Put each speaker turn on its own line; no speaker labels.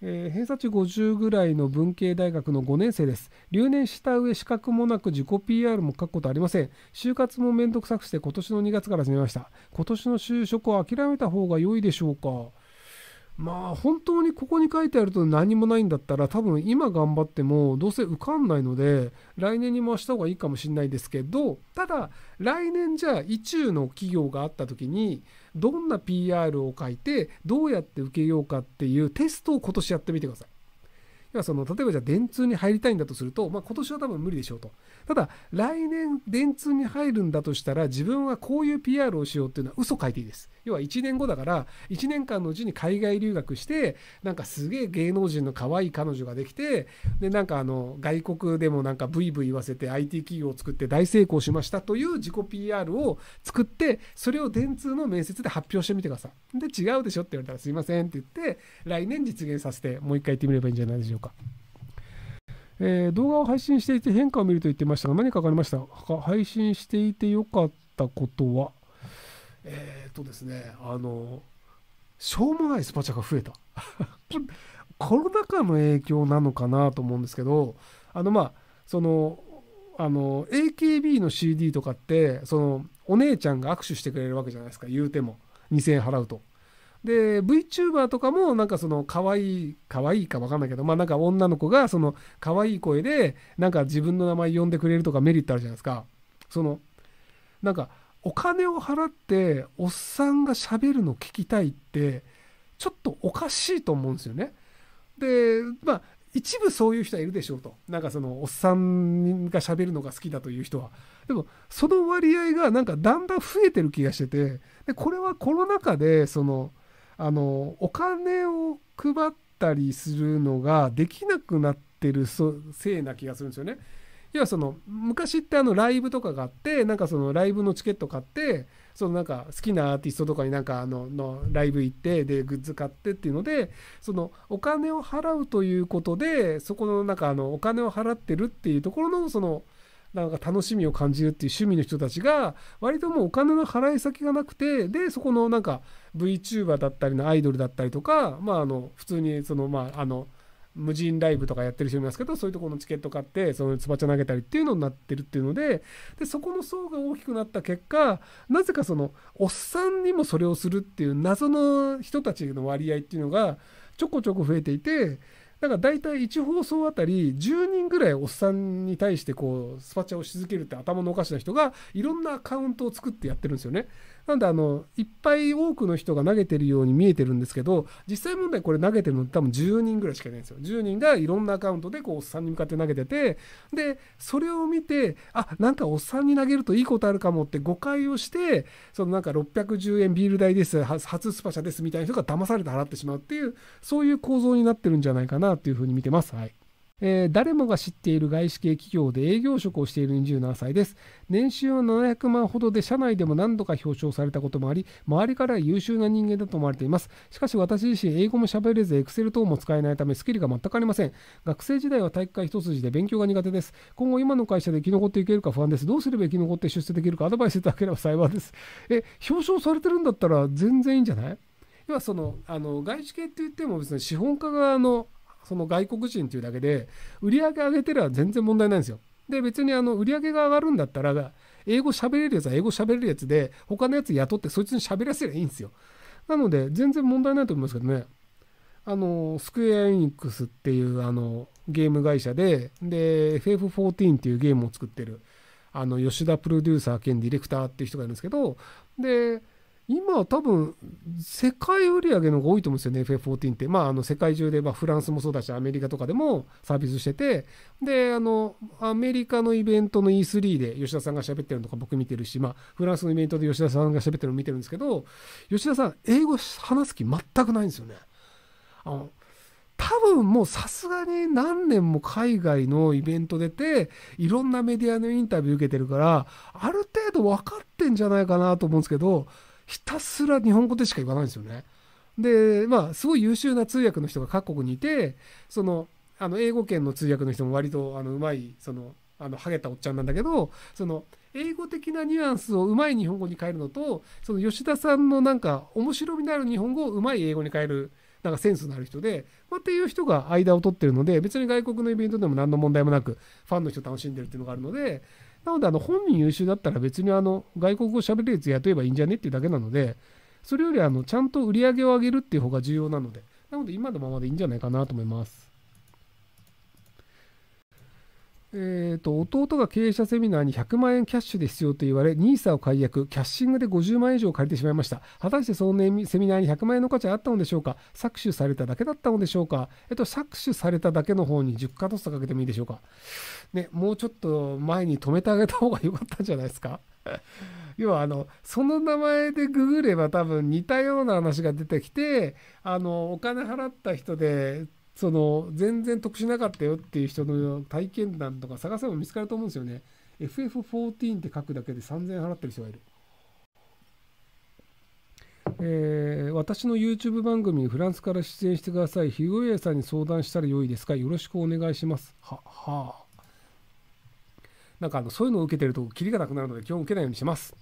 えー、偏差値50ぐらいの文系大学の5年生です。留年した上、資格もなく自己 PR も書くことありません。就活もめんどくさくして今年の2月から始めました。今年の就職を諦めた方が良いでしょうかまあ本当にここに書いてあると何もないんだったら多分今頑張ってもどうせ受かんないので来年に回した方がいいかもしれないですけどただ来年じゃあ意中の企業があった時にどんな PR を書いてどうやって受けようかっていうテストを今年やってみてください。要はその、例えばじゃあ電通に入りたいんだとすると、まあ今年は多分無理でしょうと。ただ、来年電通に入るんだとしたら、自分はこういう PR をしようっていうのは嘘書いていいです。要は1年後だから、1年間のうちに海外留学して、なんかすげえ芸能人の可愛い彼女ができて、で、なんかあの、外国でもなんかブイブイ言わせて IT 企業を作って大成功しましたという自己 PR を作って、それを電通の面接で発表してみてください。で、違うでしょって言われたらすいませんって言って、来年実現させて、もう一回言ってみればいいんじゃないでしょううか、えー、動画を配信していて変化を見ると言ってましたが何か分かりました配信していてよかったことはえー、っとですねあのしょうもないスパチャが増えた コロナ禍の影響なのかなと思うんですけどあのまあそのあの AKB の CD とかってそのお姉ちゃんが握手してくれるわけじゃないですか言うても2000円払うとで VTuber とかもなんかその可愛い可愛いか分かんないけどまあなんか女の子がその可愛い声でなんか自分の名前呼んでくれるとかメリットあるじゃないですかそのなんかお金を払っておっさんがしゃべるの聞きたいってちょっとおかしいと思うんですよねでまあ一部そういう人はいるでしょうとなんかそのおっさんがしゃべるのが好きだという人はでもその割合がなんかだんだん増えてる気がしててでこれはコロナ禍でそのあのお金を配ったりするのができなくなってるせいな気がするんですよね。要はその昔ってあのライブとかがあってなんかそのライブのチケット買ってそのなんか好きなアーティストとかになんかあののライブ行ってでグッズ買ってっていうのでそのお金を払うということでそこのなんかあのお金を払ってるっていうところのその。なんか楽しみを感じるっていう趣味の人たちが割ともうお金の払い先がなくてでそこのなんか VTuber だったりのアイドルだったりとかまああの普通にそのまああの無人ライブとかやってる人いますけどそういうところのチケット買ってそのつばちゃ投げたりっていうのになってるっていうのででそこの層が大きくなった結果なぜかそのおっさんにもそれをするっていう謎の人たちの割合っていうのがちょこちょこ増えていてだから大体1放送あたり10人ぐらいおっさんに対してこうスパチャをし続けるって頭のおかしな人がいろんなアカウントを作ってやってるんですよね。なんであのいっぱい多くの人が投げてるように見えてるんですけど実際問題これ投げてるの多分10人ぐらいしかいないんですよ10人がいろんなアカウントでこうおっさんに向かって投げててでそれを見てあなんかおっさんに投げるといいことあるかもって誤解をしてそのなんか610円ビール代です初スパチャですみたいな人が騙されて払ってしまうっていうそういう構造になってるんじゃないかなっていうふうに見てます。はいえー、誰もが知っている外資系企業で営業職をしている27歳です。年収は700万ほどで、社内でも何度か表彰されたこともあり、周りから優秀な人間だと思われています。しかし私自身、英語も喋れず、Excel 等も使えないため、スキルが全くありません。学生時代は体育会一筋で勉強が苦手です。今後、今の会社で生き残っていけるか不安です。どうすれば生き残って出世できるかアドバイスいただければ幸いです。え、表彰されてるんだったら全然いいんじゃない要はその、あの、外資系って言っても別に資本家側のその外国人というだけで、売り上げ上げてれば全然問題ないんですよ。で、別にあの売り上げが上がるんだったら、英語喋れるやつは英語喋れるやつで、他のやつ雇ってそいつに喋らせりゃいいんですよ。なので、全然問題ないと思いますけどね。あの、スクエア・エニックスっていうあのゲーム会社で、で、FF14 っていうゲームを作ってる、あの、吉田プロデューサー兼ディレクターっていう人がいるんですけど、で、今は多分世界売上の方が多いと思うんですよね FF14 って、まあ、あの世界中で、まあ、フランスもそうだしアメリカとかでもサービスしててであのアメリカのイベントの E3 で吉田さんが喋ってるのとか僕見てるし、まあ、フランスのイベントで吉田さんが喋ってるの見てるんですけど吉田さん英語話す気全くないんですよね。あの多分もうさすがに何年も海外のイベント出ていろんなメディアのインタビュー受けてるからある程度分かってんじゃないかなと思うんですけどひたすら日本語でしか言わないんですよね。で、まあ、すごい優秀な通訳の人が各国にいて、その、あの、英語圏の通訳の人も割と、あの、うまい、その、あの、ハゲたおっちゃんなんだけど、その、英語的なニュアンスをうまい日本語に変えるのと、その吉田さんのなんか、面白みのある日本語をうまい英語に変える、なんかセンスのある人で、まあ、っていう人が間を取ってるので、別に外国のイベントでも何の問題もなく、ファンの人楽しんでるっていうのがあるので、なので、あの、本人優秀だったら別にあの、外国語喋れるやつ雇えばいいんじゃねっていうだけなので、それよりあの、ちゃんと売り上げを上げるっていう方が重要なので、なので今のままでいいんじゃないかなと思います。えーと、弟が経営者セミナーに100万円キャッシュで必要と言われ NISA を解約キャッシングで50万円以上借りてしまいました果たしてその、セミナーに100万円の価値あったのでしょうか搾取されただけだったのでしょうか、えっと、搾取されただけの方に10カ月とかけてもいいでしょうかね、もうちょっと前に止めてあげた方が良かったんじゃないですか 要はあのその名前でググれば多分似たような話が出てきてあのお金払った人でその全然得しなかったよっていう人の体験談とか探せば見つかると思うんですよね。FF14 って書くだけで3000円払ってる人がいる。えー、私の YouTube 番組にフランスから出演してください。日グさんに相談したら良いですかよろしくお願いします。は、はあ。なんかあのそういうのを受けてるとキリがなくなるので基本受けないようにします。